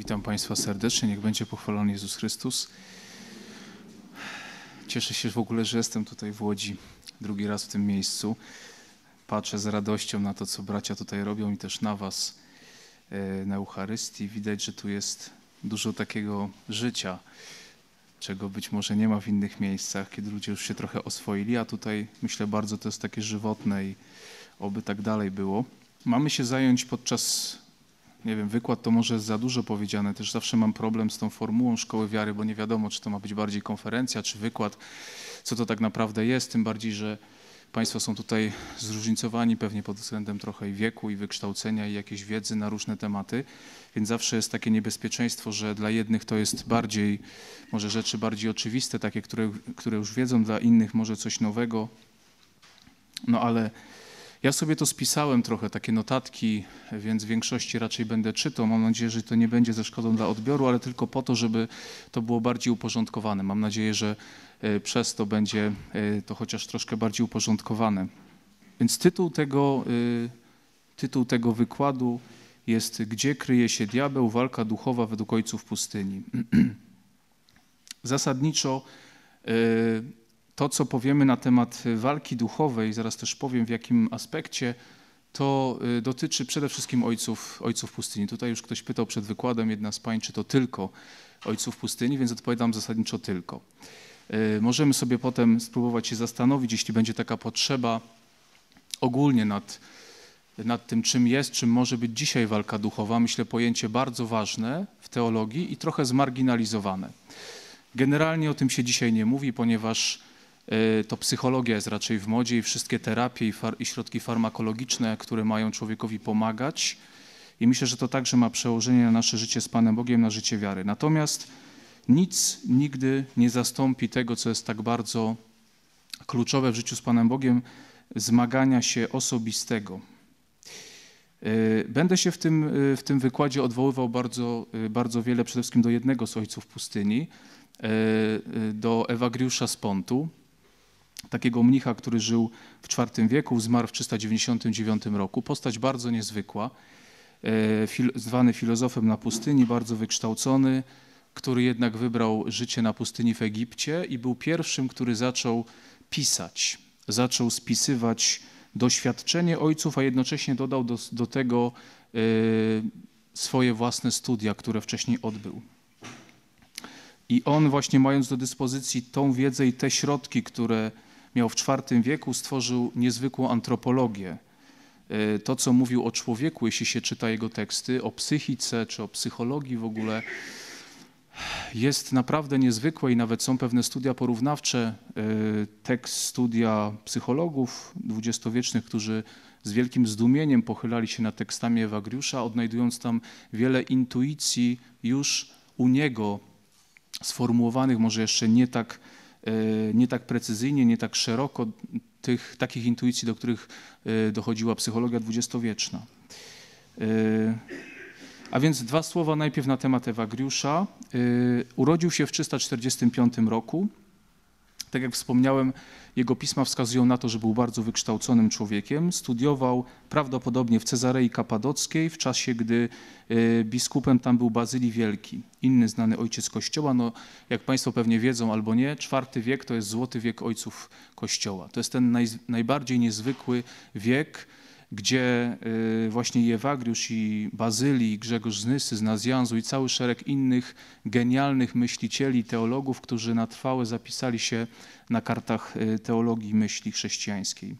Witam Państwa serdecznie. Niech będzie pochwalony Jezus Chrystus. Cieszę się w ogóle, że jestem tutaj w Łodzi drugi raz w tym miejscu. Patrzę z radością na to, co bracia tutaj robią i też na Was e, na Eucharystii. Widać, że tu jest dużo takiego życia, czego być może nie ma w innych miejscach, kiedy ludzie już się trochę oswoili, a tutaj myślę bardzo to jest takie żywotne i oby tak dalej było. Mamy się zająć podczas nie wiem, wykład to może jest za dużo powiedziane. Też zawsze mam problem z tą formułą szkoły wiary, bo nie wiadomo, czy to ma być bardziej konferencja, czy wykład, co to tak naprawdę jest, tym bardziej, że Państwo są tutaj zróżnicowani pewnie pod względem trochę i wieku, i wykształcenia, i jakiejś wiedzy na różne tematy, więc zawsze jest takie niebezpieczeństwo, że dla jednych to jest bardziej, może rzeczy bardziej oczywiste, takie, które, które już wiedzą, dla innych może coś nowego, no ale ja sobie to spisałem trochę, takie notatki, więc w większości raczej będę czytał. Mam nadzieję, że to nie będzie ze szkodą dla odbioru, ale tylko po to, żeby to było bardziej uporządkowane. Mam nadzieję, że e, przez to będzie e, to chociaż troszkę bardziej uporządkowane. Więc tytuł tego, e, tytuł tego wykładu jest Gdzie kryje się diabeł? Walka duchowa według ojców pustyni. Zasadniczo to, co powiemy na temat y, walki duchowej, zaraz też powiem w jakim aspekcie, to y, dotyczy przede wszystkim ojców, ojców pustyni. Tutaj już ktoś pytał przed wykładem, jedna z pań, czy to tylko ojców pustyni, więc odpowiadam zasadniczo tylko. Y, możemy sobie potem spróbować się zastanowić, jeśli będzie taka potrzeba, ogólnie nad, nad tym, czym jest, czym może być dzisiaj walka duchowa. Myślę pojęcie bardzo ważne w teologii i trochę zmarginalizowane. Generalnie o tym się dzisiaj nie mówi, ponieważ Y, to psychologia jest raczej w modzie i wszystkie terapie i, far, i środki farmakologiczne, które mają człowiekowi pomagać. I myślę, że to także ma przełożenie na nasze życie z Panem Bogiem, na życie wiary. Natomiast nic nigdy nie zastąpi tego, co jest tak bardzo kluczowe w życiu z Panem Bogiem, zmagania się osobistego. Y, będę się w tym, y, w tym wykładzie odwoływał bardzo, bardzo wiele przede wszystkim do jednego z ojców pustyni, do Ewagriusza z Pontu, takiego mnicha, który żył w IV wieku, zmarł w 399 roku. Postać bardzo niezwykła, e, zwany filozofem na pustyni, bardzo wykształcony, który jednak wybrał życie na pustyni w Egipcie i był pierwszym, który zaczął pisać, zaczął spisywać doświadczenie ojców, a jednocześnie dodał do, do tego e, swoje własne studia, które wcześniej odbył. I on właśnie mając do dyspozycji tą wiedzę i te środki, które miał w IV wieku, stworzył niezwykłą antropologię. E, to, co mówił o człowieku, jeśli się czyta jego teksty, o psychice czy o psychologii w ogóle, jest naprawdę niezwykłe i nawet są pewne studia porównawcze, e, tekst studia psychologów dwudziestowiecznych, którzy z wielkim zdumieniem pochylali się nad tekstami Ewagriusza, odnajdując tam wiele intuicji już u niego sformułowanych, może jeszcze nie tak E, nie tak precyzyjnie, nie tak szeroko tych takich intuicji, do których e, dochodziła psychologia dwudziestowieczna. E, a więc dwa słowa najpierw na temat Ewa Griusza. Urodził się w 345 roku tak jak wspomniałem, jego pisma wskazują na to, że był bardzo wykształconym człowiekiem. Studiował prawdopodobnie w Cezarei Kapadockiej w czasie, gdy e, biskupem tam był Bazylii Wielki, inny znany ojciec Kościoła. No, jak Państwo pewnie wiedzą albo nie, czwarty wiek to jest złoty wiek ojców Kościoła. To jest ten naj, najbardziej niezwykły wiek, gdzie y, właśnie Ewagriusz i Bazylii, Grzegorz z Nysy, z Nazjanzu i cały szereg innych genialnych myślicieli, teologów, którzy na trwałe zapisali się na kartach y, teologii myśli chrześcijańskiej.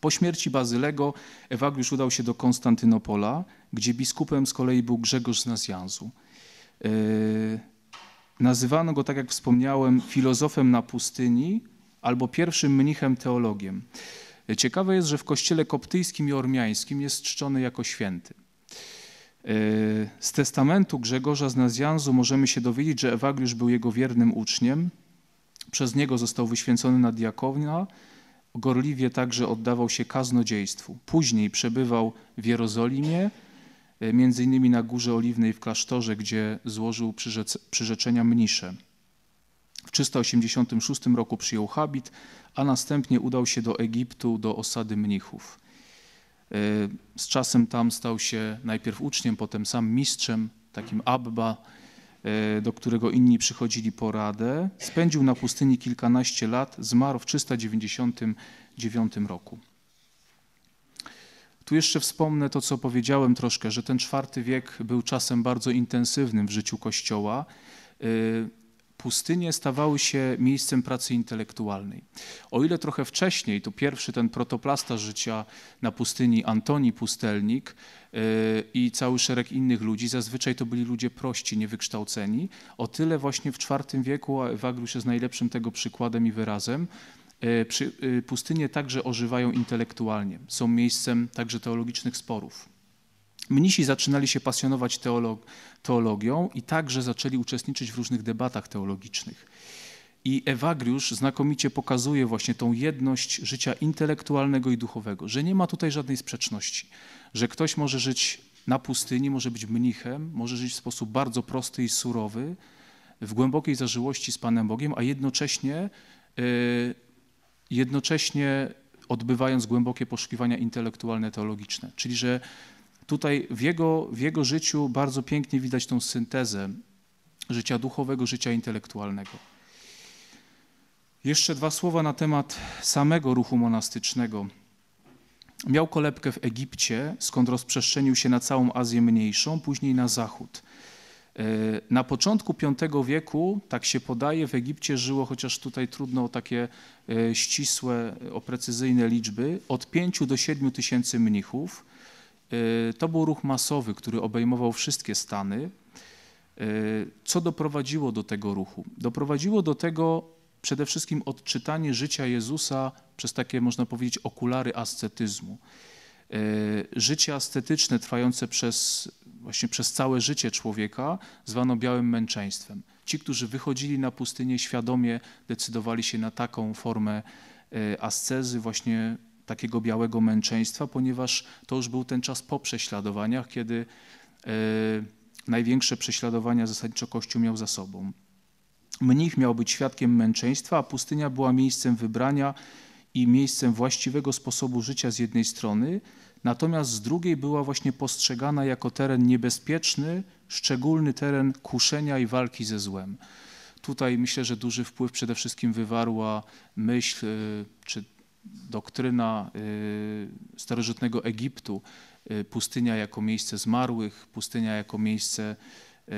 Po śmierci Bazylego Ewagriusz udał się do Konstantynopola, gdzie biskupem z kolei był Grzegorz z Nazjanzu. Y, nazywano go, tak jak wspomniałem, filozofem na pustyni albo pierwszym mnichem teologiem. Ciekawe jest, że w kościele koptyjskim i ormiańskim jest czczony jako święty. E, z testamentu Grzegorza z Nazjanzu możemy się dowiedzieć, że Ewagriusz był jego wiernym uczniem. Przez niego został wyświęcony na diakonia. Gorliwie także oddawał się kaznodziejstwu. Później przebywał w Jerozolimie, e, między innymi na Górze Oliwnej w klasztorze, gdzie złożył przyrzeczenia mnisze. W 386 roku przyjął habit, a następnie udał się do Egiptu, do osady mnichów. E, z czasem tam stał się najpierw uczniem, potem sam mistrzem, takim Abba, e, do którego inni przychodzili po radę. Spędził na pustyni kilkanaście lat, zmarł w 399 roku. Tu jeszcze wspomnę to, co powiedziałem troszkę, że ten czwarty wiek był czasem bardzo intensywnym w życiu Kościoła. E, pustynie stawały się miejscem pracy intelektualnej. O ile trochę wcześniej, to pierwszy ten protoplasta życia na pustyni, Antoni Pustelnik y, i cały szereg innych ludzi, zazwyczaj to byli ludzie prości, niewykształceni, o tyle właśnie w IV wieku, a Ewagriusz jest najlepszym tego przykładem i wyrazem, y, y, pustynie także ożywają intelektualnie, są miejscem także teologicznych sporów mnisi zaczynali się pasjonować teolog teologią i także zaczęli uczestniczyć w różnych debatach teologicznych. I Ewagriusz znakomicie pokazuje właśnie tą jedność życia intelektualnego i duchowego, że nie ma tutaj żadnej sprzeczności, że ktoś może żyć na pustyni, może być mnichem, może żyć w sposób bardzo prosty i surowy, w głębokiej zażyłości z Panem Bogiem, a jednocześnie, y, jednocześnie odbywając głębokie poszukiwania intelektualne, teologiczne. Czyli, że tutaj w jego, w jego życiu bardzo pięknie widać tą syntezę życia duchowego, życia intelektualnego. Jeszcze dwa słowa na temat samego ruchu monastycznego. Miał kolebkę w Egipcie, skąd rozprzestrzenił się na całą Azję Mniejszą, później na zachód. E, na początku V wieku, tak się podaje, w Egipcie żyło, chociaż tutaj trudno o takie e, ścisłe, o precyzyjne liczby, od 5 do 7 tysięcy mnichów. Y, to był ruch masowy, który obejmował wszystkie Stany. Y, co doprowadziło do tego ruchu? Doprowadziło do tego przede wszystkim odczytanie życia Jezusa przez takie, można powiedzieć, okulary ascetyzmu. Y, życie ascetyczne trwające przez, właśnie przez całe życie człowieka zwano białym męczeństwem. Ci, którzy wychodzili na pustynię świadomie, decydowali się na taką formę ascezy, właśnie takiego białego męczeństwa, ponieważ to już był ten czas po prześladowaniach, kiedy e, największe prześladowania zasadniczo Kościół miał za sobą. Mnich miał być świadkiem męczeństwa, a pustynia była miejscem wybrania i miejscem właściwego sposobu życia z jednej strony, natomiast z drugiej była właśnie postrzegana jako teren niebezpieczny, szczególny teren kuszenia i walki ze złem. Tutaj myślę, że duży wpływ przede wszystkim wywarła myśl, e, czy doktryna y, starożytnego Egiptu, y, pustynia jako miejsce zmarłych, pustynia jako miejsce y,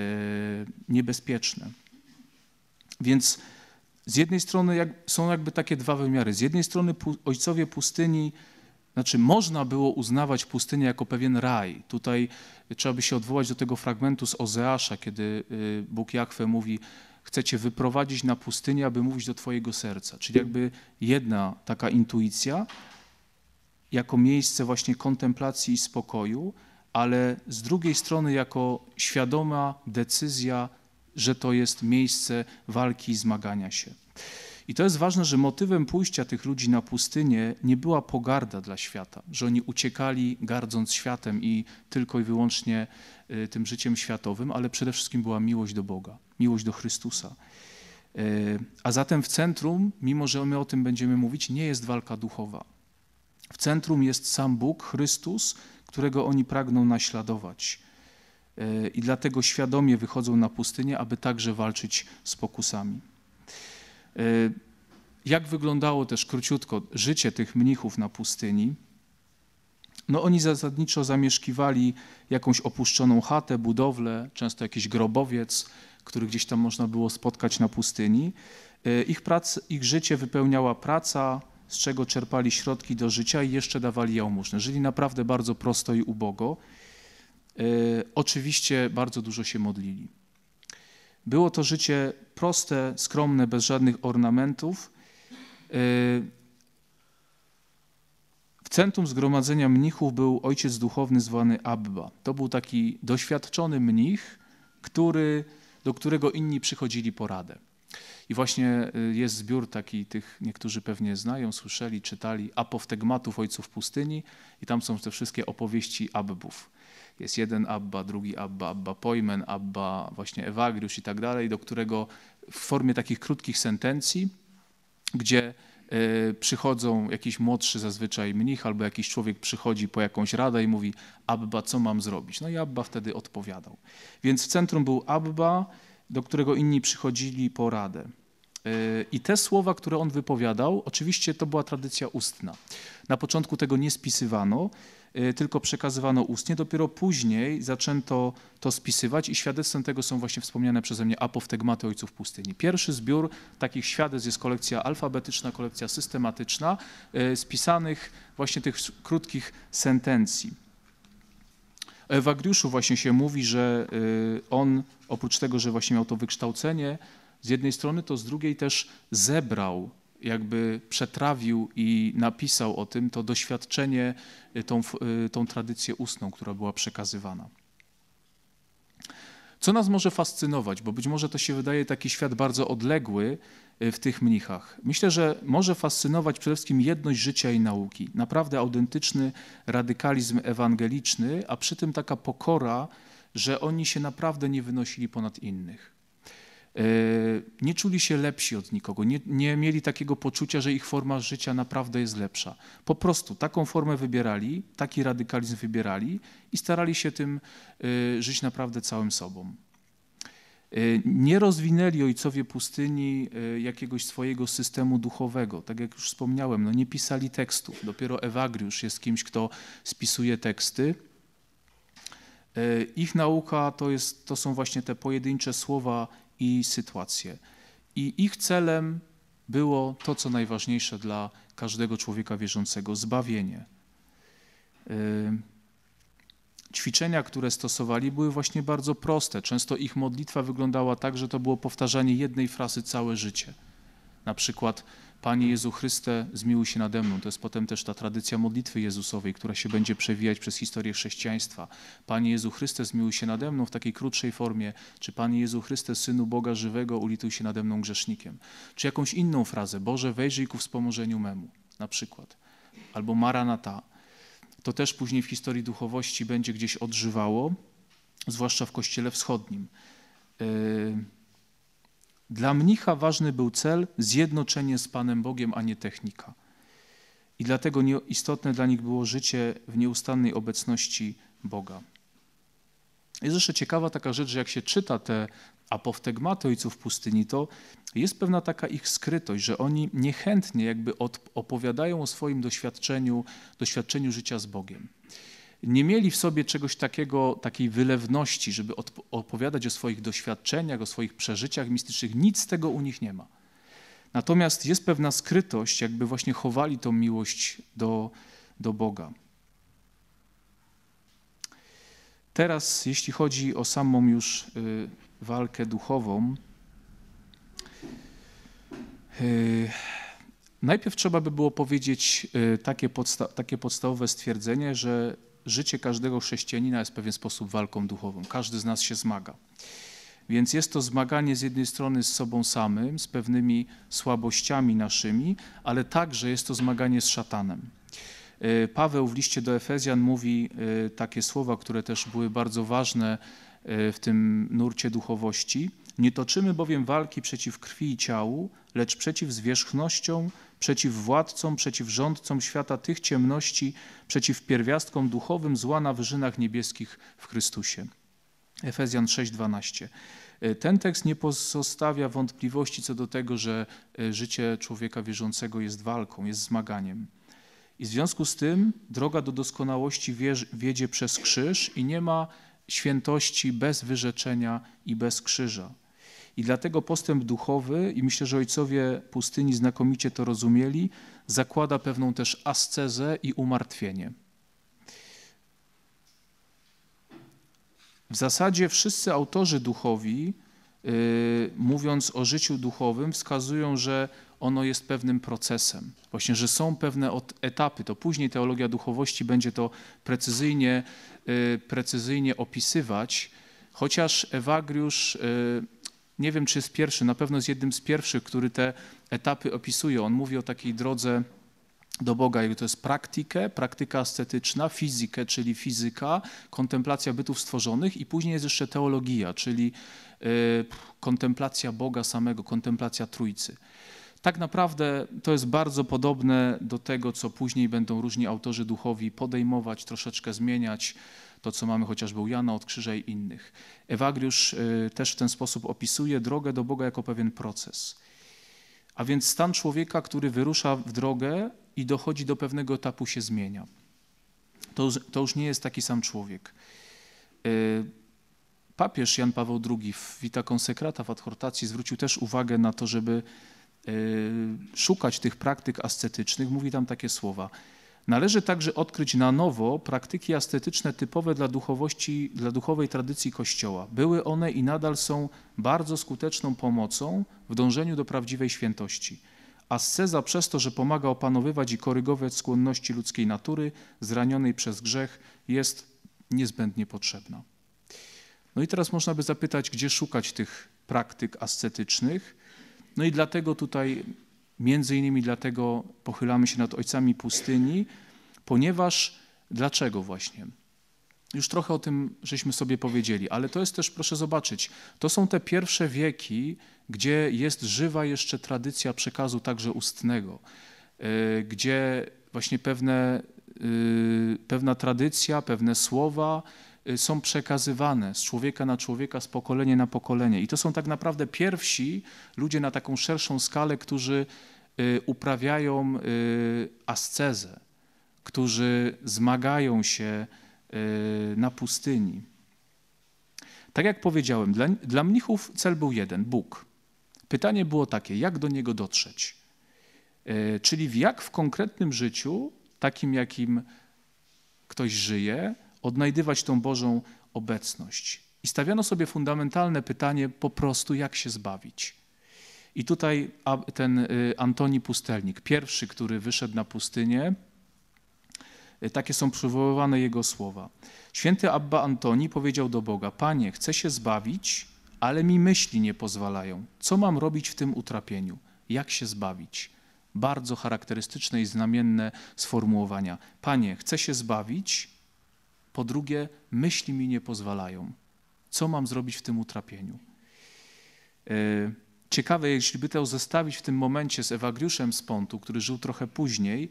niebezpieczne. Więc z jednej strony jak, są jakby takie dwa wymiary. Z jednej strony ojcowie pustyni, znaczy można było uznawać pustynię jako pewien raj. Tutaj trzeba by się odwołać do tego fragmentu z Ozeasza, kiedy Bóg Jakwe mówi, chce cię wyprowadzić na pustynię, aby mówić do twojego serca. Czyli jakby jedna taka intuicja jako miejsce właśnie kontemplacji i spokoju, ale z drugiej strony jako świadoma decyzja, że to jest miejsce walki i zmagania się. I to jest ważne, że motywem pójścia tych ludzi na pustynię nie była pogarda dla świata, że oni uciekali gardząc światem i tylko i wyłącznie y, tym życiem światowym, ale przede wszystkim była miłość do Boga, miłość do Chrystusa. Y, a zatem w centrum, mimo że my o tym będziemy mówić, nie jest walka duchowa. W centrum jest sam Bóg, Chrystus, którego oni pragną naśladować. Y, I dlatego świadomie wychodzą na pustynię, aby także walczyć z pokusami. Y, jak wyglądało też króciutko życie tych mnichów na pustyni? No oni zasadniczo zamieszkiwali jakąś opuszczoną chatę, budowlę, często jakiś grobowiec, który gdzieś tam można było spotkać na pustyni. Y, ich, prac, ich życie wypełniała praca, z czego czerpali środki do życia i jeszcze dawali jałmużnę. Żyli naprawdę bardzo prosto i ubogo. Y, oczywiście bardzo dużo się modlili. Było to życie proste, skromne, bez żadnych ornamentów. E, w centrum zgromadzenia mnichów był ojciec duchowny zwany Abba. To był taki doświadczony mnich, który, do którego inni przychodzili poradę. I właśnie e, jest zbiór taki, tych niektórzy pewnie znają, słyszeli, czytali, apoftegmatów ojców pustyni i tam są te wszystkie opowieści Abbów. Jest jeden Abba, drugi Abba, Abba Pojmen, Abba właśnie Ewagriusz i tak dalej, do którego w formie takich krótkich sentencji, gdzie e, przychodzą jakiś młodszy zazwyczaj mnich albo jakiś człowiek przychodzi po jakąś radę i mówi Abba, co mam zrobić? No i Abba wtedy odpowiadał. Więc w centrum był Abba, do którego inni przychodzili po radę. E, I te słowa, które on wypowiadał, oczywiście to była tradycja ustna. Na początku tego nie spisywano, Y, tylko przekazywano ustnie. Dopiero później zaczęto to spisywać i świadectwem tego są właśnie wspomniane przeze mnie apoftegmaty ojców pustyni. Pierwszy zbiór takich świadectw jest kolekcja alfabetyczna, kolekcja systematyczna, y, spisanych właśnie tych krótkich sentencji. O e, Ewagriuszu właśnie się mówi, że y, on oprócz tego, że właśnie miał to wykształcenie, z jednej strony, to z drugiej też zebrał jakby przetrawił i napisał o tym, to doświadczenie, y, tą, y, tą tradycję ustną, która była przekazywana. Co nas może fascynować, bo być może to się wydaje taki świat bardzo odległy y, w tych mnichach. Myślę, że może fascynować przede wszystkim jedność życia i nauki, naprawdę autentyczny radykalizm ewangeliczny, a przy tym taka pokora, że oni się naprawdę nie wynosili ponad innych. Yy, nie czuli się lepsi od nikogo, nie, nie, mieli takiego poczucia, że ich forma życia naprawdę jest lepsza. Po prostu taką formę wybierali, taki radykalizm wybierali i starali się tym yy, żyć naprawdę całym sobą. Yy, nie rozwinęli ojcowie pustyni jakiegoś swojego systemu duchowego. Tak jak już wspomniałem, no nie pisali tekstów. Dopiero Ewagriusz jest kimś, kto spisuje teksty. Ich nauka to, jest, to są właśnie te pojedyncze słowa i sytuację. I ich celem było to, co najważniejsze dla każdego człowieka wierzącego zbawienie. Y, ćwiczenia, które stosowali, były właśnie bardzo proste. Często ich modlitwa wyglądała tak, że to było powtarzanie jednej frazy całe życie. Na przykład Panie Jezu Chryste, zmiłuj się nade mną. To jest potem też ta tradycja modlitwy Jezusowej, która się będzie przewijać przez historię chrześcijaństwa. Panie Jezu Chryste, zmiłuj się nade mną w takiej krótszej formie, czy Panie Jezu Chryste, Synu Boga żywego, ulituj się nade mną grzesznikiem. Czy jakąś inną frazę, Boże, wejrzyj ku wspomożeniu memu, na przykład. Albo Maranata. To też później w historii duchowości będzie gdzieś odżywało, zwłaszcza w Kościele Wschodnim. Yy dla mnicha ważny był cel, zjednoczenie z Panem Bogiem, a nie technika. I dlatego istotne dla nich było życie w nieustannej obecności Boga. Jest jeszcze ciekawa taka rzecz, że jak się czyta te apoftegmaty ojców pustyni, to jest pewna taka ich skrytość, że oni niechętnie jakby opowiadają o swoim doświadczeniu, doświadczeniu życia z Bogiem nie mieli w sobie czegoś takiego, takiej wylewności, żeby opowiadać o swoich doświadczeniach, o swoich przeżyciach mistycznych. Nic z tego u nich nie ma. Natomiast jest pewna skrytość, jakby właśnie chowali tą miłość do, do Boga. Teraz, jeśli chodzi o samą już y, walkę duchową, y, najpierw trzeba by było powiedzieć y, takie, podsta takie podstawowe stwierdzenie, że życie każdego chrześcijanina jest w pewien sposób walką duchową. Każdy z nas się zmaga. Więc jest to zmaganie z jednej strony z sobą samym, z pewnymi słabościami naszymi, ale także jest to zmaganie z szatanem. E, Paweł w liście do Efezjan mówi e, takie słowa, które też były bardzo ważne e, w tym nurcie duchowości. Nie toczymy bowiem walki przeciw krwi i ciału, lecz przeciw zwierzchnościom, przeciw władcom, przeciw rządcom świata tych ciemności, przeciw pierwiastkom duchowym zła na wyżynach niebieskich w Chrystusie. Efezjan 6:12. E, ten tekst nie pozostawia wątpliwości co do tego, że e, życie człowieka wierzącego jest walką, jest zmaganiem. I w związku z tym droga do doskonałości wiedzie przez krzyż i nie ma świętości bez wyrzeczenia i bez krzyża. I dlatego postęp duchowy, i myślę, że ojcowie pustyni znakomicie to rozumieli, zakłada pewną też ascezę i umartwienie. W zasadzie wszyscy autorzy duchowi, yy, mówiąc o życiu duchowym, wskazują, że ono jest pewnym procesem. Właśnie, że są pewne etapy. To później teologia duchowości będzie to precyzyjnie, yy, precyzyjnie opisywać, chociaż Ewagriusz yy, nie wiem czy jest pierwszy, na pewno jest jednym z pierwszych, który te etapy opisuje. On mówi o takiej drodze do Boga, jak to jest praktykę, praktyka ascetyczna, fizykę, czyli fizyka, kontemplacja bytów stworzonych i później jest jeszcze teologia, czyli e, kontemplacja Boga samego, kontemplacja Trójcy. Tak naprawdę to jest bardzo podobne do tego, co później będą różni autorzy duchowi podejmować, troszeczkę zmieniać to co mamy chociażby u Jana od krzyża i innych. Ewagriusz y, też w ten sposób opisuje drogę do Boga jako pewien proces. A więc stan człowieka, który wyrusza w drogę i dochodzi do pewnego etapu, się zmienia. To, to już nie jest taki sam człowiek. Y, papież Jan Paweł II w Vita Konsekrata w adhortacji zwrócił też uwagę na to, żeby y, szukać tych praktyk ascetycznych. Mówi tam takie słowa – Należy także odkryć na nowo praktyki ascetyczne typowe dla, duchowości, dla duchowej tradycji Kościoła. Były one i nadal są bardzo skuteczną pomocą w dążeniu do prawdziwej świętości. Asceza przez to, że pomaga opanowywać i korygować skłonności ludzkiej natury, zranionej przez grzech, jest niezbędnie potrzebna. No i teraz można by zapytać, gdzie szukać tych praktyk ascetycznych. No i dlatego tutaj Między innymi dlatego pochylamy się nad ojcami pustyni, ponieważ dlaczego właśnie? Już trochę o tym żeśmy sobie powiedzieli, ale to jest też, proszę zobaczyć, to są te pierwsze wieki, gdzie jest żywa jeszcze tradycja przekazu także ustnego, e, gdzie właśnie pewne, y, pewna tradycja, pewne słowa, Y, są przekazywane z człowieka na człowieka, z pokolenia na pokolenie. I to są tak naprawdę pierwsi ludzie na taką szerszą skalę, którzy y, uprawiają y, ascezę, którzy zmagają się na pustyni. Tak jak powiedziałem, dla, dla mnichów cel był jeden Bóg. Pytanie było takie: jak do niego dotrzeć? Czyli jak w konkretnym życiu, takim jakim ktoś żyje, odnajdywać tą Bożą obecność. I stawiano sobie fundamentalne pytanie po prostu, jak się zbawić. I tutaj ten y, Antoni Pustelnik, pierwszy, który wyszedł na pustynię, y, takie są przywoływane jego słowa. Święty Abba Antoni powiedział do Boga: Panie, chcę się zbawić, ale mi myśli nie pozwalają. Co mam robić w tym utrapieniu? Jak się zbawić? Bardzo charakterystyczne i znamienne sformułowania. Panie, chcę się zbawić, po drugie, myśli mi nie pozwalają. Co mam zrobić w tym utrapieniu? E, ciekawe, jeśli by to zestawić w tym momencie z Ewagriuszem z Pontu, który żył trochę później,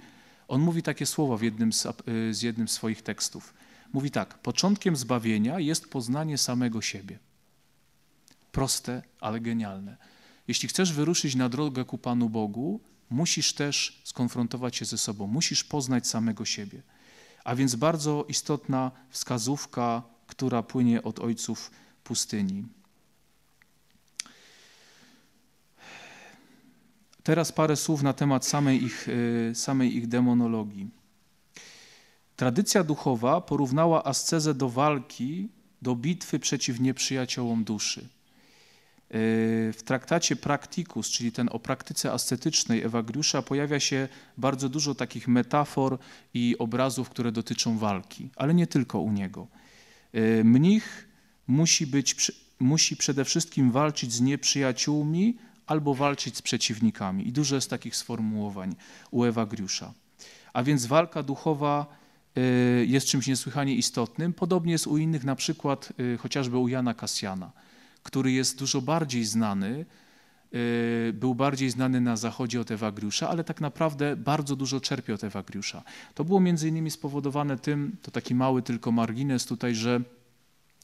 on mówi takie słowa w jednym z, e, z jednym z swoich tekstów. Mówi tak: Początkiem zbawienia jest poznanie samego siebie. Proste, ale genialne. Jeśli chcesz wyruszyć na drogę ku Panu Bogu, musisz też skonfrontować się ze sobą, musisz poznać samego siebie a więc bardzo istotna wskazówka, która płynie od ojców pustyni. Teraz parę słów na temat samej ich, y, samej ich demonologii. Tradycja duchowa porównała ascezę do walki, do bitwy przeciw nieprzyjaciołom duszy. W traktacie Praktikus, czyli ten o praktyce ascetycznej Ewagriusza, pojawia się bardzo dużo takich metafor i obrazów, które dotyczą walki, ale nie tylko u niego. E, mnich musi, być, musi przede wszystkim walczyć z nieprzyjaciółmi albo walczyć z przeciwnikami. I dużo jest takich sformułowań u Ewagriusza. A więc walka duchowa e, jest czymś niesłychanie istotnym. Podobnie jest u innych, na przykład e, chociażby u Jana Kasjana który jest dużo bardziej znany, e, był bardziej znany na zachodzie od Ewagriusza, ale tak naprawdę bardzo dużo czerpie od Ewagriusza. To było między innymi spowodowane tym, to taki mały tylko margines tutaj, że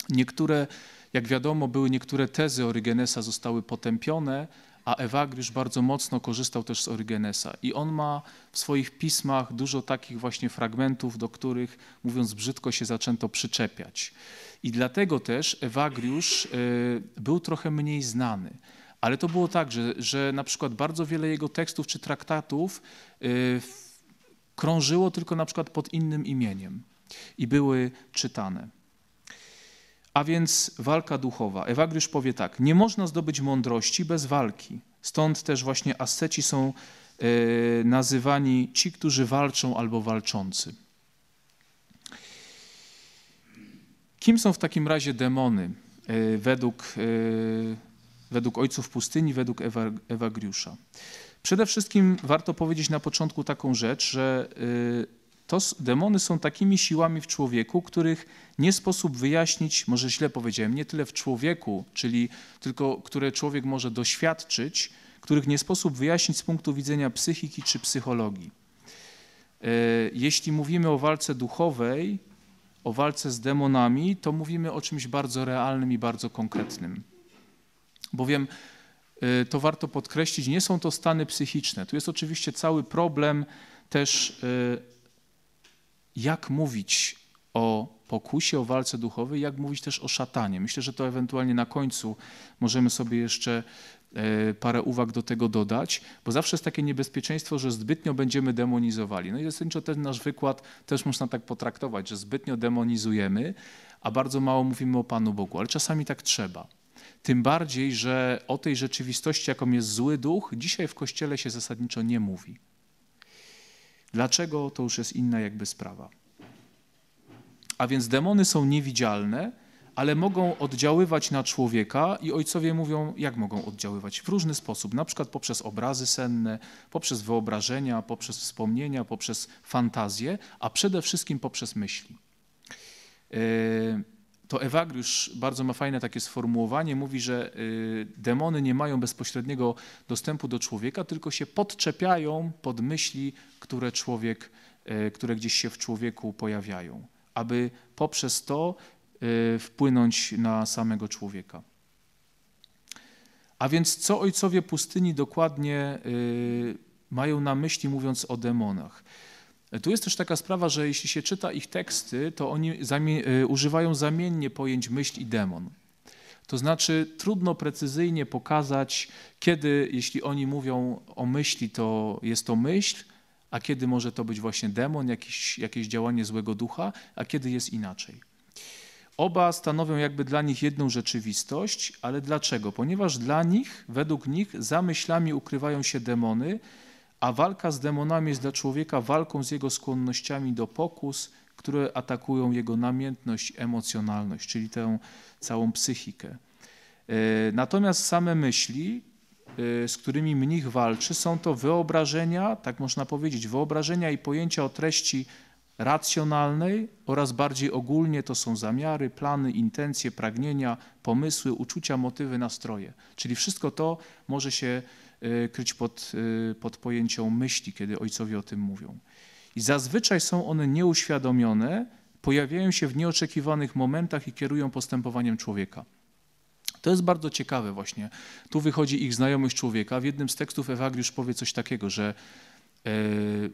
niektóre, jak wiadomo, były niektóre tezy Orygenesa zostały potępione, a Ewagriusz bardzo mocno korzystał też z Orygenesa. I on ma w swoich pismach dużo takich właśnie fragmentów, do których, mówiąc brzydko, się zaczęto przyczepiać. I dlatego też Ewagriusz e, był trochę mniej znany. Ale to było tak, że, że na przykład bardzo wiele jego tekstów czy traktatów e, krążyło tylko na przykład pod innym imieniem i były czytane. A więc walka duchowa. Ewagriusz powie tak: Nie można zdobyć mądrości bez walki. Stąd też właśnie asceci są e, nazywani ci, którzy walczą albo walczący. Kim są w takim razie demony e, według, e, według ojców pustyni, według Ewagriusza? Przede wszystkim warto powiedzieć na początku taką rzecz, że to demony są takimi siłami w człowieku, których nie sposób wyjaśnić, może źle powiedziałem, nie tyle w człowieku, czyli tylko które człowiek może doświadczyć, których nie sposób wyjaśnić z punktu widzenia psychiki czy psychologii. E, jeśli mówimy o walce duchowej, o walce z demonami, to mówimy o czymś bardzo realnym i bardzo konkretnym. Bowiem e, to warto podkreślić, nie są to stany psychiczne. Tu jest oczywiście cały problem też e, jak mówić o pokusie, o walce duchowej, jak mówić też o szatanie. Myślę, że to ewentualnie na końcu możemy sobie jeszcze e, parę uwag do tego dodać, bo zawsze jest takie niebezpieczeństwo, że zbytnio będziemy demonizowali. No i zasadniczo ten nasz wykład też można tak potraktować, że zbytnio demonizujemy, a bardzo mało mówimy o Panu Bogu, ale czasami tak trzeba. Tym bardziej, że o tej rzeczywistości, jaką jest zły duch, dzisiaj w Kościele się zasadniczo nie mówi. Dlaczego to już jest inna jakby sprawa. A więc demony są niewidzialne, ale mogą oddziaływać na człowieka i ojcowie mówią, jak mogą oddziaływać? W różny sposób, na przykład poprzez obrazy senne, poprzez wyobrażenia, poprzez wspomnienia, poprzez fantazje, a przede wszystkim poprzez myśli. Yy to Ewagriusz bardzo ma fajne takie sformułowanie, mówi, że y, demony nie mają bezpośredniego dostępu do człowieka, tylko się podczepiają pod myśli, które, człowiek, y, które gdzieś się w człowieku pojawiają, aby poprzez to y, wpłynąć na samego człowieka. A więc co ojcowie pustyni dokładnie mają na myśli, mówiąc o demonach? Tu jest też taka sprawa, że jeśli się czyta ich teksty, to oni zamie y, używają zamiennie pojęć myśl i demon. To znaczy, trudno precyzyjnie pokazać, kiedy, jeśli oni mówią o myśli, to jest to myśl, a kiedy może to być właśnie demon, jakieś, jakieś działanie złego ducha, a kiedy jest inaczej. Oba stanowią jakby dla nich jedną rzeczywistość, ale dlaczego? Ponieważ dla nich, według nich, za myślami ukrywają się demony, a walka z demonami jest dla człowieka walką z jego skłonnościami do pokus, które atakują jego namiętność, emocjonalność, czyli tę całą psychikę. E, natomiast same myśli, e, z którymi mnich walczy, są to wyobrażenia, tak można powiedzieć, wyobrażenia i pojęcia o treści racjonalnej oraz bardziej ogólnie to są zamiary, plany, intencje, pragnienia, pomysły, uczucia, motywy, nastroje. Czyli wszystko to może się Y, kryć pod, y, pod pojęcią myśli, kiedy ojcowie o tym mówią. I zazwyczaj są one nieuświadomione, pojawiają się w nieoczekiwanych momentach i kierują postępowaniem człowieka. To jest bardzo ciekawe właśnie. Tu wychodzi ich znajomość człowieka. W jednym z tekstów Ewagriusz powie coś takiego, że e,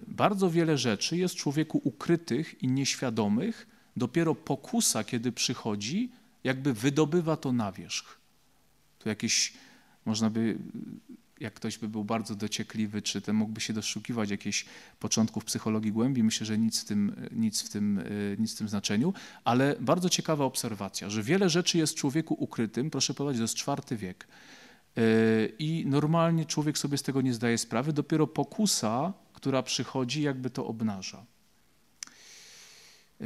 bardzo wiele rzeczy jest człowieku ukrytych i nieświadomych. Dopiero pokusa, kiedy przychodzi, jakby wydobywa to na wierzch. To jakieś, można by jak ktoś by był bardzo dociekliwy, czy ten mógłby się doszukiwać jakichś początków psychologii głębi, myślę, że nic w, tym, nic, w tym, e, nic w tym znaczeniu, ale bardzo ciekawa obserwacja, że wiele rzeczy jest człowieku ukrytym, proszę powiedzieć, to jest czwarty wiek. E, I normalnie człowiek sobie z tego nie zdaje sprawy, dopiero pokusa, która przychodzi, jakby to obnaża. E,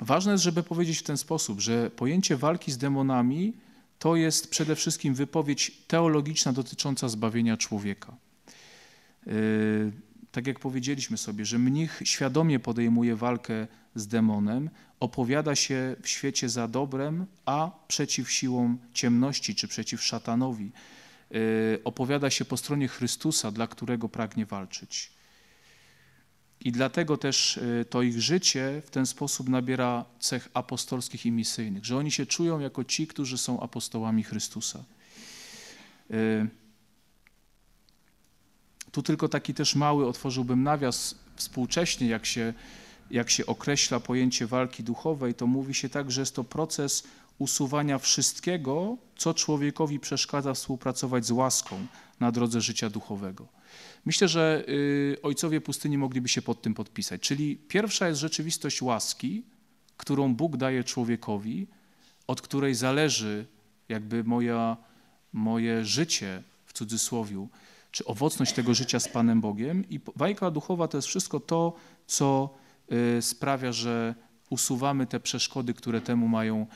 ważne jest, żeby powiedzieć w ten sposób, że pojęcie walki z demonami to jest przede wszystkim wypowiedź teologiczna dotycząca zbawienia człowieka. Yy, tak jak powiedzieliśmy sobie, że mnich świadomie podejmuje walkę z demonem, opowiada się w świecie za dobrem, a przeciw siłom ciemności czy przeciw szatanowi. Yy, opowiada się po stronie Chrystusa, dla którego pragnie walczyć. I dlatego też y, to ich życie w ten sposób nabiera cech apostolskich i misyjnych, że oni się czują jako ci, którzy są apostołami Chrystusa. Y, tu tylko taki też mały otworzyłbym nawias. Współcześnie, jak się, jak się określa pojęcie walki duchowej, to mówi się tak, że jest to proces usuwania wszystkiego, co człowiekowi przeszkadza współpracować z łaską na drodze życia duchowego. Myślę, że y, ojcowie pustyni mogliby się pod tym podpisać. Czyli pierwsza jest rzeczywistość łaski, którą Bóg daje człowiekowi, od której zależy jakby moja, moje życie w cudzysłowie, czy owocność tego życia z Panem Bogiem. I bajka duchowa to jest wszystko to, co y, sprawia, że usuwamy te przeszkody, które temu mają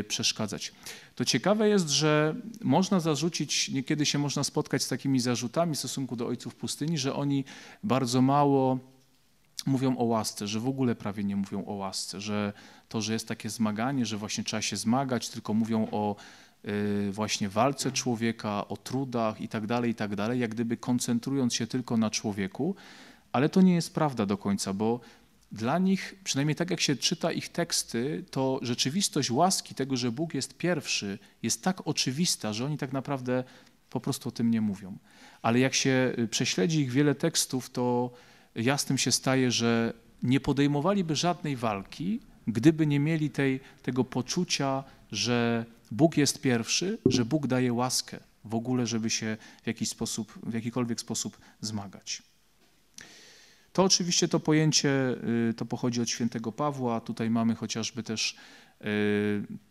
Y, przeszkadzać. To ciekawe jest, że można zarzucić, niekiedy się można spotkać z takimi zarzutami w stosunku do ojców pustyni, że oni bardzo mało mówią o łasce, że w ogóle prawie nie mówią o łasce, że to, że jest takie zmaganie, że właśnie trzeba się zmagać, tylko mówią o y, właśnie walce człowieka, o trudach i tak dalej, i tak dalej, jak gdyby koncentrując się tylko na człowieku, ale to nie jest prawda do końca, bo dla nich, przynajmniej tak jak się czyta ich teksty, to rzeczywistość łaski tego, że Bóg jest pierwszy, jest tak oczywista, że oni tak naprawdę po prostu o tym nie mówią. Ale jak się y, prześledzi ich wiele tekstów, to jasnym się staje, że nie podejmowaliby żadnej walki, gdyby nie mieli tej, tego poczucia, że Bóg jest pierwszy, że Bóg daje łaskę w ogóle, żeby się w, jakiś sposób, w jakikolwiek sposób zmagać. To oczywiście to pojęcie y, to pochodzi od świętego Pawła. Tutaj mamy chociażby też y,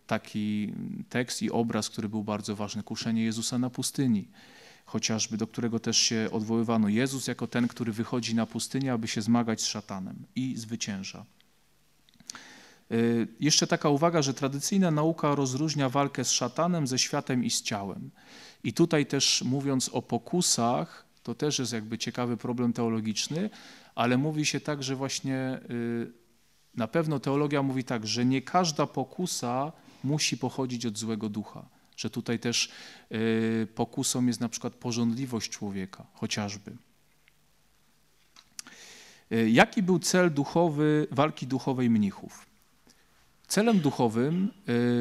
taki tekst i obraz, który był bardzo ważny, kuszenie Jezusa na pustyni, chociażby do którego też się odwoływano. Jezus jako ten, który wychodzi na pustynię, aby się zmagać z szatanem i zwycięża. Y, jeszcze taka uwaga, że tradycyjna nauka rozróżnia walkę z szatanem, ze światem i z ciałem. I tutaj też mówiąc o pokusach, to też jest jakby ciekawy problem teologiczny, ale mówi się tak, że właśnie y, na pewno teologia mówi tak, że nie każda pokusa musi pochodzić od złego ducha. Że tutaj też y, pokusą jest na przykład porządliwość człowieka, chociażby. Y, jaki był cel duchowy, walki duchowej mnichów? Celem duchowym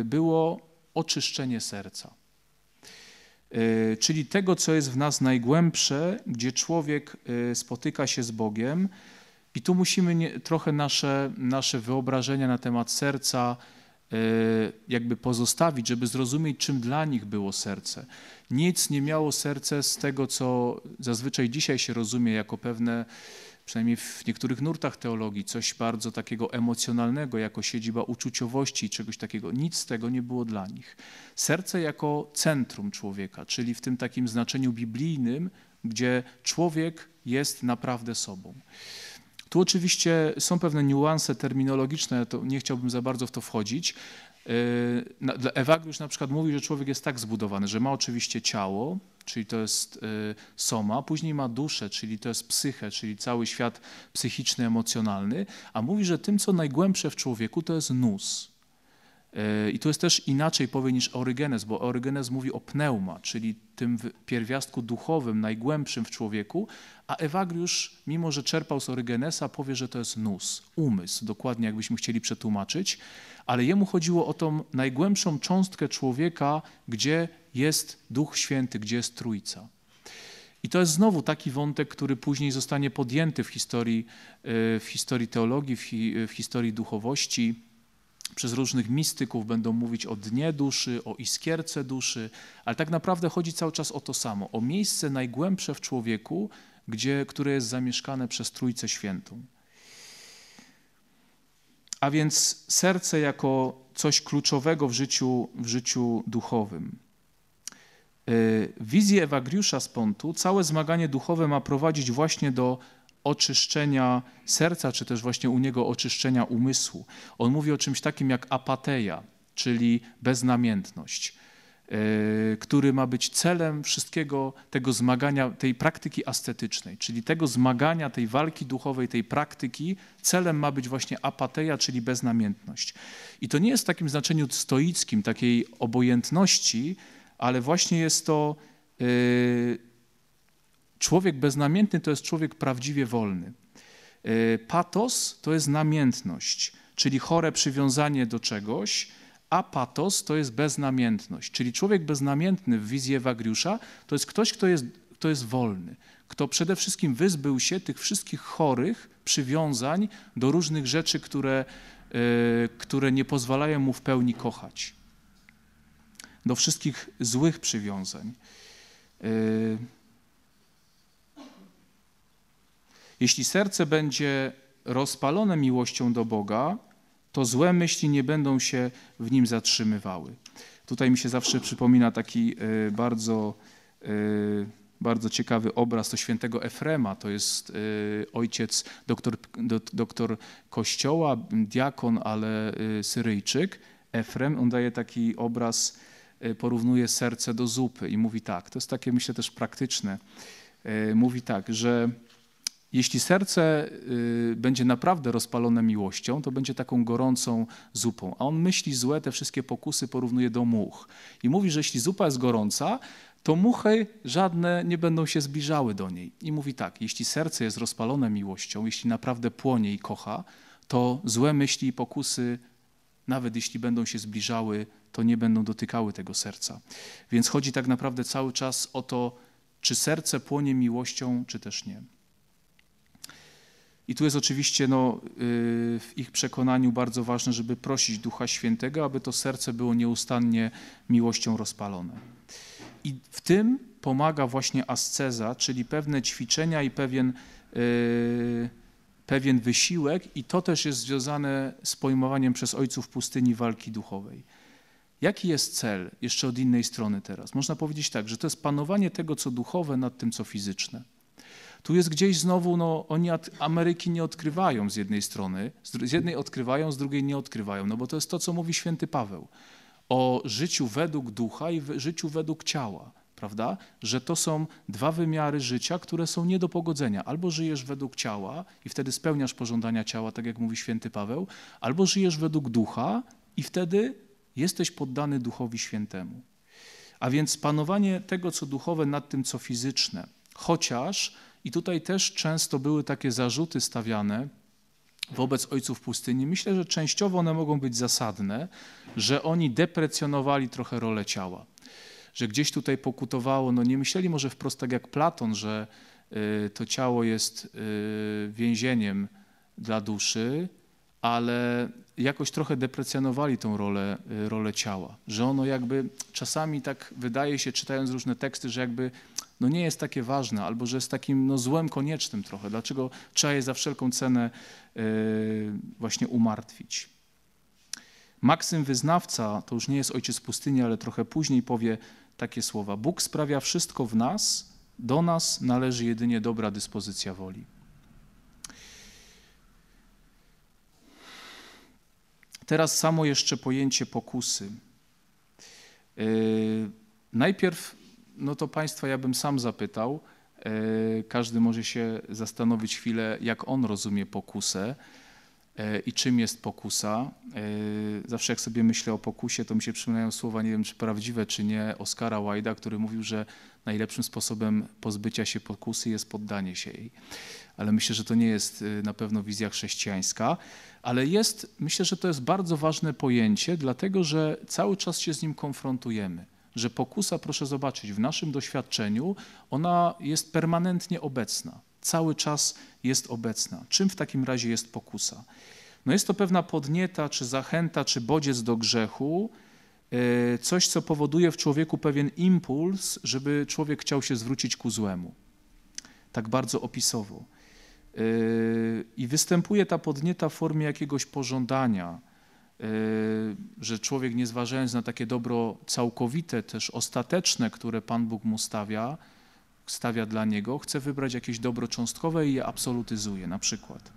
było oczyszczenie serca. E, czyli tego, co jest w nas najgłębsze, gdzie człowiek e, spotyka się z Bogiem. I tu musimy nie, trochę nasze, nasze wyobrażenia na temat serca e, jakby pozostawić, żeby zrozumieć, czym dla nich było serce. Nic nie miało serce z tego, co zazwyczaj dzisiaj się rozumie jako pewne przynajmniej w niektórych nurtach teologii, coś bardzo takiego emocjonalnego, jako siedziba uczuciowości, czegoś takiego. Nic z tego nie było dla nich. Serce jako centrum człowieka, czyli w tym takim znaczeniu biblijnym, gdzie człowiek jest naprawdę sobą. Tu oczywiście są pewne niuanse terminologiczne, to nie chciałbym za bardzo w to wchodzić, Y, Ewagriusz na przykład mówi, że człowiek jest tak zbudowany, że ma oczywiście ciało, czyli to jest y, soma, później ma duszę, czyli to jest psychę, czyli cały świat psychiczny, emocjonalny, a mówi, że tym, co najgłębsze w człowieku, to jest nus. E, I to jest też inaczej powie niż Orygenes, bo Orygenes mówi o pneuma, czyli tym pierwiastku duchowym, najgłębszym w człowieku, a Ewagriusz, mimo że czerpał z Orygenesa, powie, że to jest nus, umysł, dokładnie jakbyśmy chcieli przetłumaczyć, ale jemu chodziło o tą najgłębszą cząstkę człowieka, gdzie jest Duch Święty, gdzie jest Trójca. I to jest znowu taki wątek, który później zostanie podjęty w historii, e, w historii teologii, w historii duchowości przez różnych mistyków będą mówić o dnie duszy, o iskierce duszy, ale tak naprawdę chodzi cały czas o to samo, o miejsce najgłębsze w człowieku, gdzie, które jest zamieszkane przez Trójcę Świętą. A więc serce jako coś kluczowego w życiu, w życiu duchowym. Y, wizję Ewagriusza z Pontu całe zmaganie duchowe ma prowadzić właśnie do oczyszczenia serca, czy też właśnie u niego oczyszczenia umysłu. On mówi o czymś takim jak apateia, czyli beznamiętność, e, który ma być celem wszystkiego tego zmagania, tej praktyki ascetycznej, czyli tego zmagania, tej walki duchowej, tej praktyki, celem ma być właśnie apateia, czyli beznamiętność. I to nie jest w takim znaczeniu stoickim, takiej obojętności, ale właśnie jest to e, Człowiek beznamiętny to jest człowiek prawdziwie wolny. E, patos to jest namiętność, czyli chore przywiązanie do czegoś, a patos to jest beznamiętność. Czyli człowiek beznamiętny w wizji Ewagriusza to jest ktoś, kto jest, kto jest wolny, kto przede wszystkim wyzbył się tych wszystkich chorych przywiązań do różnych rzeczy, które, e, które nie pozwalają mu w pełni kochać. Do wszystkich złych przywiązań. E, Jeśli serce będzie rozpalone miłością do Boga, to złe myśli nie będą się w nim zatrzymywały. Tutaj mi się zawsze przypomina taki e, bardzo, e, bardzo ciekawy obraz to świętego Efrema. To jest e, ojciec, doktor, doktor kościoła, diakon, ale Syryjczyk. Efrem, on daje taki obraz, porównuje serce do zupy i mówi tak, to jest takie myślę też praktyczne, mówi tak, że jeśli serce y, będzie naprawdę rozpalone miłością, to będzie taką gorącą zupą. A on myśli złe, te wszystkie pokusy porównuje do much. I mówi, że jeśli zupa jest gorąca, to muchy żadne nie będą się zbliżały do niej. I mówi tak, jeśli serce jest rozpalone miłością, jeśli naprawdę płonie i kocha, to złe myśli i pokusy, nawet jeśli będą się zbliżały, to nie będą dotykały tego serca. Więc chodzi tak naprawdę cały czas o to, czy serce płonie miłością, czy też nie. I tu jest oczywiście no, y, w ich przekonaniu bardzo ważne, żeby prosić Ducha Świętego, aby to serce było nieustannie miłością rozpalone. I w tym pomaga właśnie asceza, czyli pewne ćwiczenia i pewien, y, pewien wysiłek, i to też jest związane z pojmowaniem przez ojców pustyni walki duchowej. Jaki jest cel, jeszcze od innej strony teraz? Można powiedzieć tak, że to jest panowanie tego, co duchowe, nad tym, co fizyczne. Tu jest gdzieś znowu, no, oni Ameryki nie odkrywają z jednej strony, z jednej odkrywają, z drugiej nie odkrywają, no bo to jest to, co mówi święty Paweł o życiu według ducha i życiu według ciała, prawda? Że to są dwa wymiary życia, które są nie do pogodzenia. Albo żyjesz według ciała i wtedy spełniasz pożądania ciała, tak jak mówi święty Paweł, albo żyjesz według ducha i wtedy jesteś poddany duchowi świętemu. A więc panowanie tego, co duchowe, nad tym, co fizyczne. Chociaż i tutaj też często były takie zarzuty stawiane wobec ojców pustyni. Myślę, że częściowo one mogą być zasadne, że oni deprecjonowali trochę rolę ciała. Że gdzieś tutaj pokutowało, no nie myśleli może wprost tak jak Platon, że y, to ciało jest y, więzieniem dla duszy, ale jakoś trochę deprecjonowali tą rolę, y, rolę ciała. Że ono jakby czasami tak wydaje się, czytając różne teksty, że jakby no nie jest takie ważne, albo że jest takim no, złem koniecznym trochę. Dlaczego trzeba je za wszelką cenę yy, właśnie umartwić? Maksym Wyznawca, to już nie jest ojciec pustyni, ale trochę później powie takie słowa. Bóg sprawia wszystko w nas, do nas należy jedynie dobra dyspozycja woli. Teraz samo jeszcze pojęcie pokusy. Yy, najpierw no to Państwa ja bym sam zapytał. E, każdy może się zastanowić chwilę, jak on rozumie pokusę e, i czym jest pokusa. E, zawsze jak sobie myślę o pokusie, to mi się przypominają słowa, nie wiem czy prawdziwe, czy nie, Oskara Wajda, który mówił, że najlepszym sposobem pozbycia się pokusy jest poddanie się jej. Ale myślę, że to nie jest na pewno wizja chrześcijańska, ale jest, myślę, że to jest bardzo ważne pojęcie, dlatego że cały czas się z nim konfrontujemy że pokusa, proszę zobaczyć, w naszym doświadczeniu ona jest permanentnie obecna, cały czas jest obecna. Czym w takim razie jest pokusa? No jest to pewna podnieta, czy zachęta, czy bodziec do grzechu, e, coś, co powoduje w człowieku pewien impuls, żeby człowiek chciał się zwrócić ku złemu. Tak bardzo opisowo. E, I występuje ta podnieta w formie jakiegoś pożądania, Y, że człowiek nie zważając na takie dobro całkowite, też ostateczne, które Pan Bóg mu stawia, stawia dla niego, chce wybrać jakieś dobro cząstkowe i je absolutyzuje na przykład.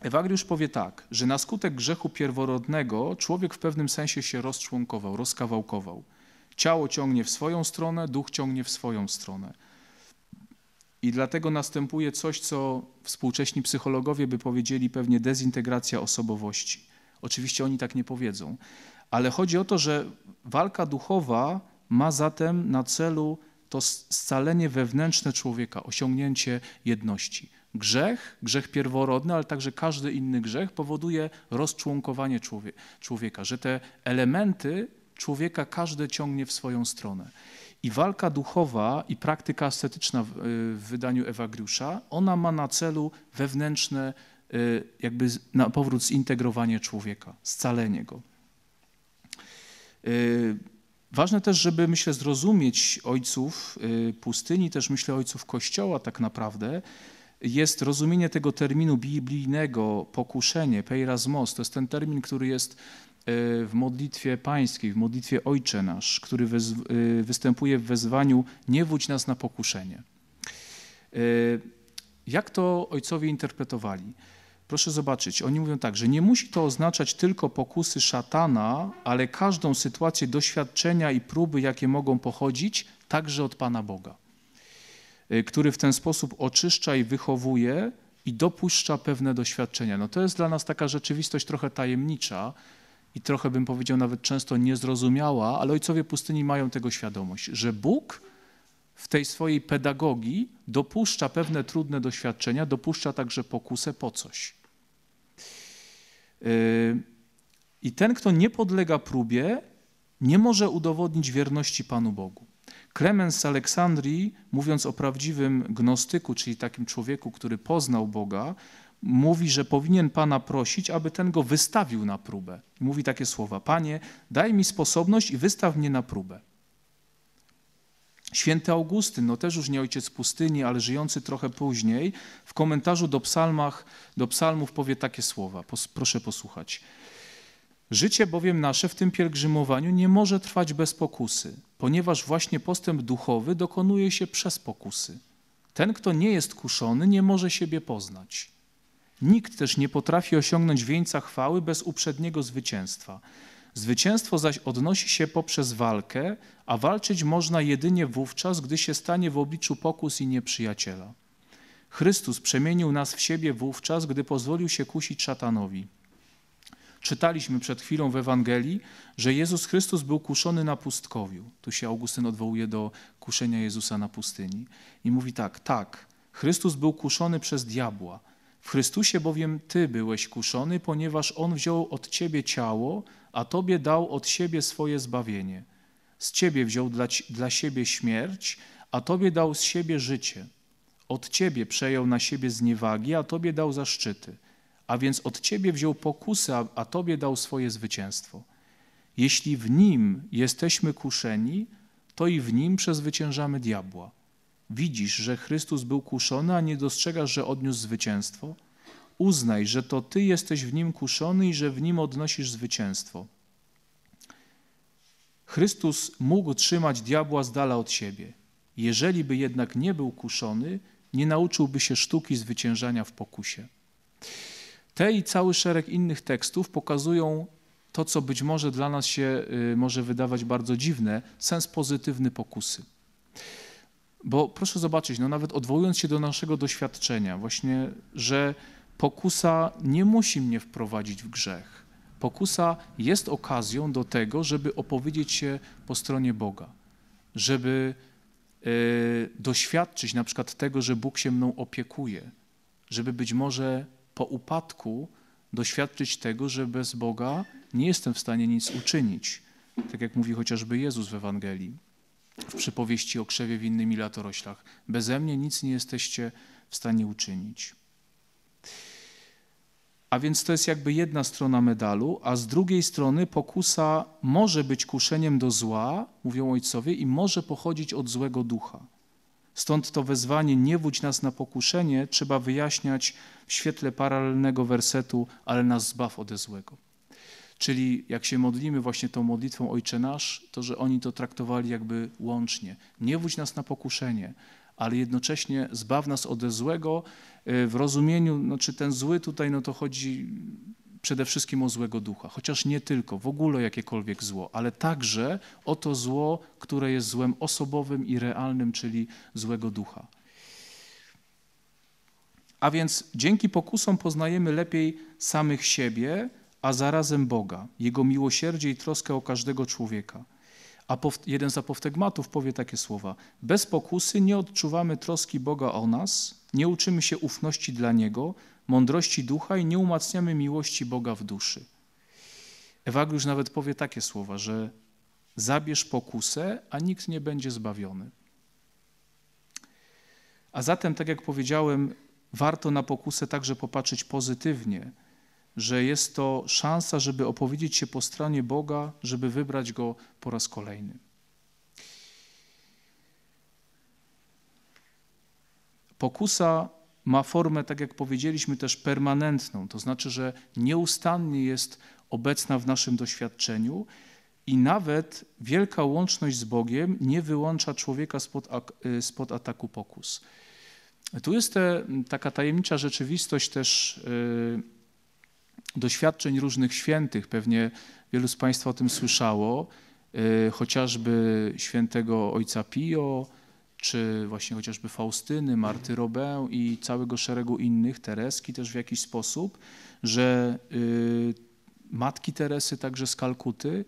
Ewagriusz powie tak, że na skutek grzechu pierworodnego człowiek w pewnym sensie się rozczłonkował, rozkawałkował. Ciało ciągnie w swoją stronę, duch ciągnie w swoją stronę. I dlatego następuje coś, co współcześni psychologowie by powiedzieli pewnie dezintegracja osobowości. Oczywiście oni tak nie powiedzą. Ale chodzi o to, że walka duchowa ma zatem na celu to scalenie wewnętrzne człowieka, osiągnięcie jedności. Grzech, grzech pierworodny, ale także każdy inny grzech powoduje rozczłonkowanie człowieka, że te elementy człowieka każde ciągnie w swoją stronę. I walka duchowa i praktyka estetyczna w, y, w wydaniu Ewagriusza, ona ma na celu wewnętrzne Y, jakby na powrót zintegrowanie człowieka, scalenie go. Y, ważne też, żeby myślę zrozumieć ojców y, pustyni, też myślę ojców Kościoła tak naprawdę, jest rozumienie tego terminu biblijnego pokuszenie, peirasmos, to jest ten termin, który jest w modlitwie pańskiej, w modlitwie Ojcze Nasz, który występuje w wezwaniu nie wódź nas na pokuszenie. Jak to ojcowie interpretowali? Proszę zobaczyć, oni mówią tak, że nie musi to oznaczać tylko pokusy szatana, ale każdą sytuację doświadczenia i próby, jakie mogą pochodzić, także od Pana Boga, y, który w ten sposób oczyszcza i wychowuje i dopuszcza pewne doświadczenia. No to jest dla nas taka rzeczywistość trochę tajemnicza i trochę bym powiedział nawet często niezrozumiała, ale ojcowie pustyni mają tego świadomość, że Bóg w tej swojej pedagogii dopuszcza pewne trudne doświadczenia, dopuszcza także pokusę po coś. Yy, I ten, kto nie podlega próbie, nie może udowodnić wierności Panu Bogu. Klemens z Aleksandrii, mówiąc o prawdziwym gnostyku, czyli takim człowieku, który poznał Boga, mówi, że powinien Pana prosić, aby ten go wystawił na próbę. mówi takie słowa: Panie, daj mi sposobność i wystaw mnie na próbę. Święty Augustyn, no też już nie ojciec pustyni, ale żyjący trochę później, w komentarzu do, psalmach, do psalmów powie takie słowa. proszę posłuchać. Życie bowiem nasze w tym pielgrzymowaniu nie może trwać bez pokusy, ponieważ właśnie postęp duchowy dokonuje się przez pokusy. Ten, kto nie jest kuszony, nie może siebie poznać. Nikt też nie potrafi osiągnąć wieńca chwały bez uprzedniego zwycięstwa. Zwycięstwo zaś odnosi się poprzez walkę, a walczyć można jedynie wówczas, gdy się stanie w obliczu pokus i nieprzyjaciela. Chrystus przemienił nas w siebie wówczas, gdy pozwolił się kusić szatanowi. Czytaliśmy przed chwilą w Ewangelii, że Jezus Chrystus był kuszony na pustkowiu. Tu się Augustyn odwołuje do kuszenia Jezusa na pustyni. I mówi tak, tak, Chrystus był kuszony przez diabła. W Chrystusie bowiem Ty byłeś kuszony, ponieważ On wziął od Ciebie ciało, a Tobie dał od siebie swoje zbawienie. Z Ciebie wziął dla, dla siebie śmierć, a Tobie dał z siebie życie. Od Ciebie przejął na siebie zniewagi, a Tobie dał zaszczyty. A więc od Ciebie wziął pokusy, a, a Tobie dał swoje zwycięstwo. Jeśli w Nim jesteśmy kuszeni, to i w Nim przezwyciężamy diabła. Widzisz, że Chrystus był kuszony, a nie dostrzegasz, że odniósł zwycięstwo? uznaj, że to Ty jesteś w Nim kuszony i że w Nim odnosisz zwycięstwo. Chrystus mógł trzymać diabła z dala od siebie. Jeżeli by jednak nie był kuszony, nie nauczyłby się sztuki zwyciężania w pokusie. Te i cały szereg innych tekstów pokazują to, co być może dla nas się y, może wydawać bardzo dziwne, sens pozytywny pokusy. Bo proszę zobaczyć, no nawet odwołując się do naszego doświadczenia, właśnie, że Pokusa nie musi mnie wprowadzić w grzech. Pokusa jest okazją do tego, żeby opowiedzieć się po stronie Boga, żeby y, doświadczyć na przykład tego, że Bóg się mną opiekuje, żeby być może po upadku doświadczyć tego, że bez Boga nie jestem w stanie nic uczynić, tak jak mówi chociażby Jezus w Ewangelii w przypowieści o krzewie winnym i latoroślach. Beze mnie nic nie jesteście w stanie uczynić. A więc to jest jakby jedna strona medalu, a z drugiej strony pokusa może być kuszeniem do zła, mówią ojcowie, i może pochodzić od złego ducha. Stąd to wezwanie nie wódź nas na pokuszenie trzeba wyjaśniać w świetle paralelnego wersetu, ale nas zbaw ode złego. Czyli jak się modlimy właśnie tą modlitwą Ojcze Nasz, to że oni to traktowali jakby łącznie. Nie wódź nas na pokuszenie, ale jednocześnie zbaw nas ode złego e, w rozumieniu, no, czy ten zły tutaj, no to chodzi przede wszystkim o złego ducha, chociaż nie tylko, w ogóle jakiekolwiek zło, ale także o to zło, które jest złem osobowym i realnym, czyli złego ducha. A więc dzięki pokusom poznajemy lepiej samych siebie, a zarazem Boga, Jego miłosierdzie i troskę o każdego człowieka. A jeden z apoftegmatów powie takie słowa. Bez pokusy nie odczuwamy troski Boga o nas, nie uczymy się ufności dla Niego, mądrości ducha i nie umacniamy miłości Boga w duszy. Ewagriusz nawet powie takie słowa, że zabierz pokusę, a nikt nie będzie zbawiony. A zatem, tak jak powiedziałem, warto na pokusę także popatrzeć pozytywnie – że jest to szansa, żeby opowiedzieć się po stronie Boga, żeby wybrać Go po raz kolejny. Pokusa ma formę, tak jak powiedzieliśmy, też permanentną, to znaczy, że nieustannie jest obecna w naszym doświadczeniu i nawet wielka łączność z Bogiem nie wyłącza człowieka spod, y, spod ataku pokus. Tu jest te, taka tajemnicza rzeczywistość też. Yy, doświadczeń różnych świętych. Pewnie wielu z Państwa o tym słyszało, e, chociażby świętego ojca Pio, czy właśnie chociażby Faustyny, Marty Robę i całego szeregu innych, Tereski też w jakiś sposób, że e, matki Teresy także z Kalkuty,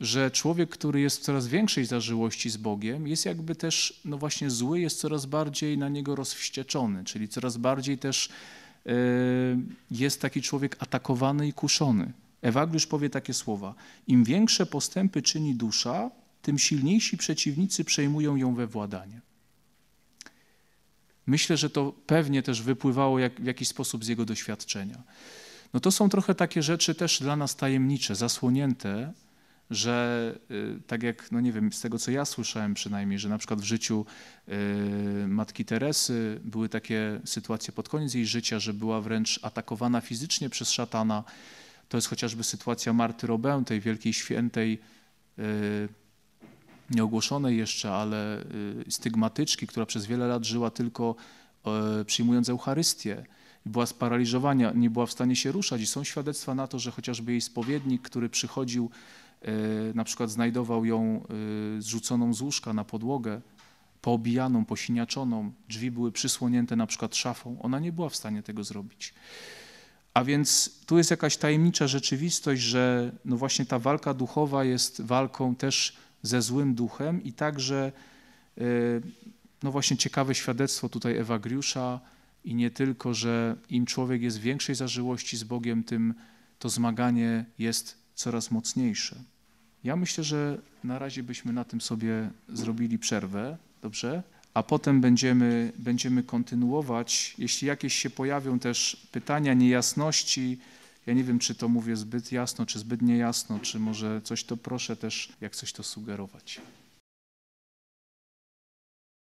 że człowiek, który jest w coraz większej zażyłości z Bogiem, jest jakby też, no właśnie zły, jest coraz bardziej na niego rozwścieczony, czyli coraz bardziej też Y, jest taki człowiek atakowany i kuszony. Ewagriusz powie takie słowa. Im większe postępy czyni dusza, tym silniejsi przeciwnicy przejmują ją we władanie. Myślę, że to pewnie też wypływało jak, w jakiś sposób z jego doświadczenia. No to są trochę takie rzeczy też dla nas tajemnicze, zasłonięte, że y, tak jak, no nie wiem, z tego co ja słyszałem przynajmniej, że na przykład w życiu y, matki Teresy były takie sytuacje pod koniec jej życia, że była wręcz atakowana fizycznie przez szatana. To jest chociażby sytuacja Marty Robę, tej wielkiej świętej, y, nieogłoszonej jeszcze, ale stygmatyczki, która przez wiele lat żyła tylko przyjmując Eucharystię była sparaliżowana, nie była w stanie się ruszać. I są świadectwa na to, że chociażby jej spowiednik, który przychodził na przykład znajdował ją y, zrzuconą z łóżka na podłogę, poobijaną, posiniaczoną, drzwi były przysłonięte na przykład szafą. Ona nie była w stanie tego zrobić. A więc tu jest jakaś tajemnicza rzeczywistość, że no właśnie ta walka duchowa jest walką też ze złym duchem i także y, no właśnie ciekawe świadectwo tutaj Ewa Griusza i nie tylko, że im człowiek jest w większej zażyłości z Bogiem, tym to zmaganie jest coraz mocniejsze. Ja myślę, że na razie byśmy na tym sobie zrobili przerwę, dobrze? A potem będziemy, będziemy kontynuować. Jeśli jakieś się pojawią też pytania, niejasności, ja nie wiem, czy to mówię zbyt jasno, czy zbyt niejasno, czy może coś, to proszę też, jak coś to sugerować.